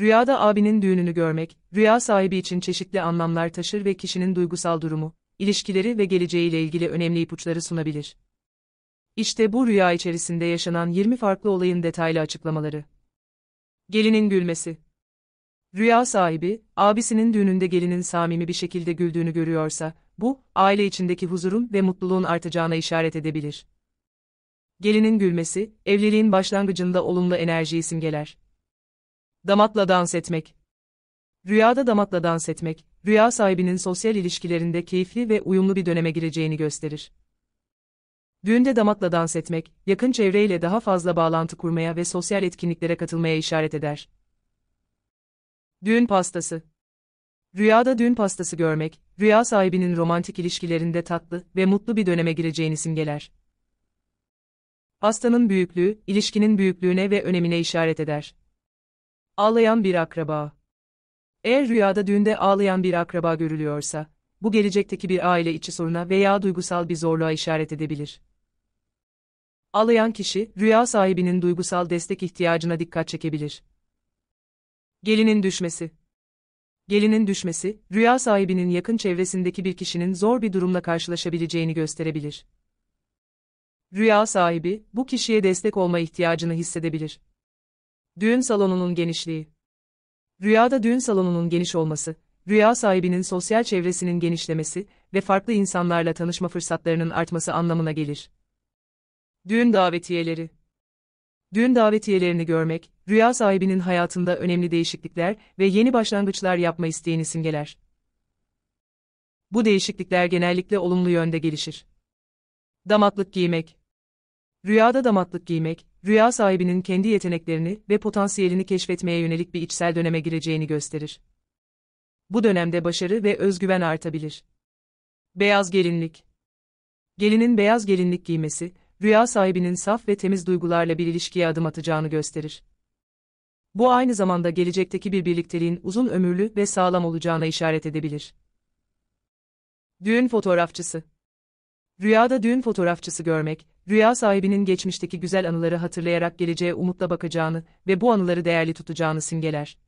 Rüyada abinin düğününü görmek, rüya sahibi için çeşitli anlamlar taşır ve kişinin duygusal durumu, ilişkileri ve geleceğiyle ilgili önemli ipuçları sunabilir. İşte bu rüya içerisinde yaşanan 20 farklı olayın detaylı açıklamaları. Gelinin gülmesi. Rüya sahibi, abisinin düğününde gelinin samimi bir şekilde güldüğünü görüyorsa, bu, aile içindeki huzurun ve mutluluğun artacağına işaret edebilir. Gelinin gülmesi, evliliğin başlangıcında olumlu enerjiyi simgeler. Damatla dans etmek. Rüyada damatla dans etmek, rüya sahibinin sosyal ilişkilerinde keyifli ve uyumlu bir döneme gireceğini gösterir. Düğünde damatla dans etmek, yakın çevreyle daha fazla bağlantı kurmaya ve sosyal etkinliklere katılmaya işaret eder. Düğün pastası. Rüyada düğün pastası görmek, rüya sahibinin romantik ilişkilerinde tatlı ve mutlu bir döneme gireceğini simgeler. Pastanın büyüklüğü, ilişkinin büyüklüğüne ve önemine işaret eder. Ağlayan bir akraba. Eğer rüyada düğünde ağlayan bir akraba görülüyorsa, bu gelecekteki bir aile içi soruna veya duygusal bir zorluğa işaret edebilir. Ağlayan kişi, rüya sahibinin duygusal destek ihtiyacına dikkat çekebilir. Gelinin düşmesi. Gelinin düşmesi, rüya sahibinin yakın çevresindeki bir kişinin zor bir durumla karşılaşabileceğini gösterebilir. Rüya sahibi, bu kişiye destek olma ihtiyacını hissedebilir. Düğün salonunun genişliği. Rüyada düğün salonunun geniş olması, rüya sahibinin sosyal çevresinin genişlemesi ve farklı insanlarla tanışma fırsatlarının artması anlamına gelir. Düğün davetiyeleri. Düğün davetiyelerini görmek, rüya sahibinin hayatında önemli değişiklikler ve yeni başlangıçlar yapma isteğini simgeler. Bu değişiklikler genellikle olumlu yönde gelişir. Damatlık giymek. Rüyada damatlık giymek, rüya sahibinin kendi yeteneklerini ve potansiyelini keşfetmeye yönelik bir içsel döneme gireceğini gösterir. Bu dönemde başarı ve özgüven artabilir. Beyaz gelinlik Gelinin beyaz gelinlik giymesi, rüya sahibinin saf ve temiz duygularla bir ilişkiye adım atacağını gösterir. Bu aynı zamanda gelecekteki bir birlikteliğin uzun ömürlü ve sağlam olacağına işaret edebilir. Düğün fotoğrafçısı Rüyada düğün fotoğrafçısı görmek, rüya sahibinin geçmişteki güzel anıları hatırlayarak geleceğe umutla bakacağını ve bu anıları değerli tutacağını simgeler.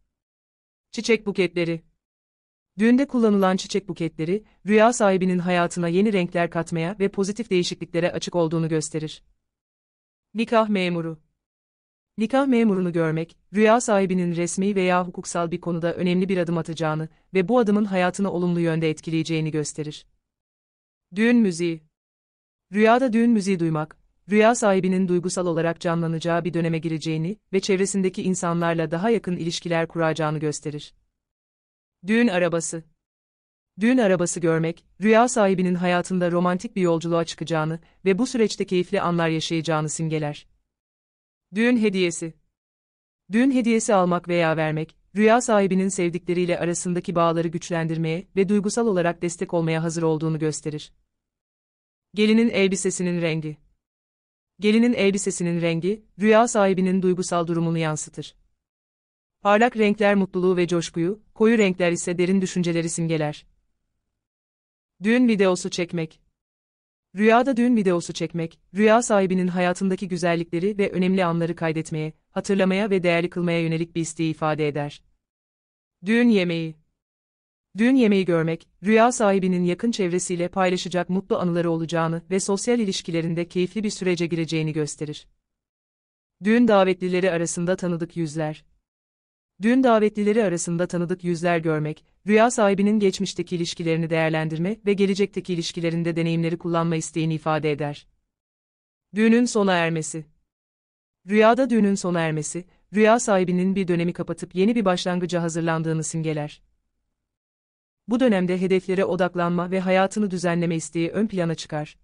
Çiçek buketleri Düğünde kullanılan çiçek buketleri, rüya sahibinin hayatına yeni renkler katmaya ve pozitif değişikliklere açık olduğunu gösterir. Nikah memuru Nikah memurunu görmek, rüya sahibinin resmi veya hukuksal bir konuda önemli bir adım atacağını ve bu adımın hayatını olumlu yönde etkileyeceğini gösterir. Düğün müziği Rüyada düğün müziği duymak, rüya sahibinin duygusal olarak canlanacağı bir döneme gireceğini ve çevresindeki insanlarla daha yakın ilişkiler kuracağını gösterir. Düğün arabası Düğün arabası görmek, rüya sahibinin hayatında romantik bir yolculuğa çıkacağını ve bu süreçte keyifli anlar yaşayacağını simgeler. Düğün hediyesi Düğün hediyesi almak veya vermek, rüya sahibinin sevdikleriyle arasındaki bağları güçlendirmeye ve duygusal olarak destek olmaya hazır olduğunu gösterir. Gelinin elbisesinin rengi. Gelinin elbisesinin rengi, rüya sahibinin duygusal durumunu yansıtır. Parlak renkler mutluluğu ve coşkuyu, koyu renkler ise derin düşünceleri simgeler. Düğün videosu çekmek. Rüyada düğün videosu çekmek, rüya sahibinin hayatındaki güzellikleri ve önemli anları kaydetmeye, hatırlamaya ve değerli kılmaya yönelik bir isteği ifade eder. Düğün yemeği Düğün yemeği görmek, rüya sahibinin yakın çevresiyle paylaşacak mutlu anıları olacağını ve sosyal ilişkilerinde keyifli bir sürece gireceğini gösterir. Düğün davetlileri arasında tanıdık yüzler. Düğün davetlileri arasında tanıdık yüzler görmek, rüya sahibinin geçmişteki ilişkilerini değerlendirme ve gelecekteki ilişkilerinde deneyimleri kullanma isteğini ifade eder. Düğünün sona ermesi. Rüyada düğünün sona ermesi, rüya sahibinin bir dönemi kapatıp yeni bir başlangıca hazırlandığını simgeler. Bu dönemde hedeflere odaklanma ve hayatını düzenleme isteği ön plana çıkar.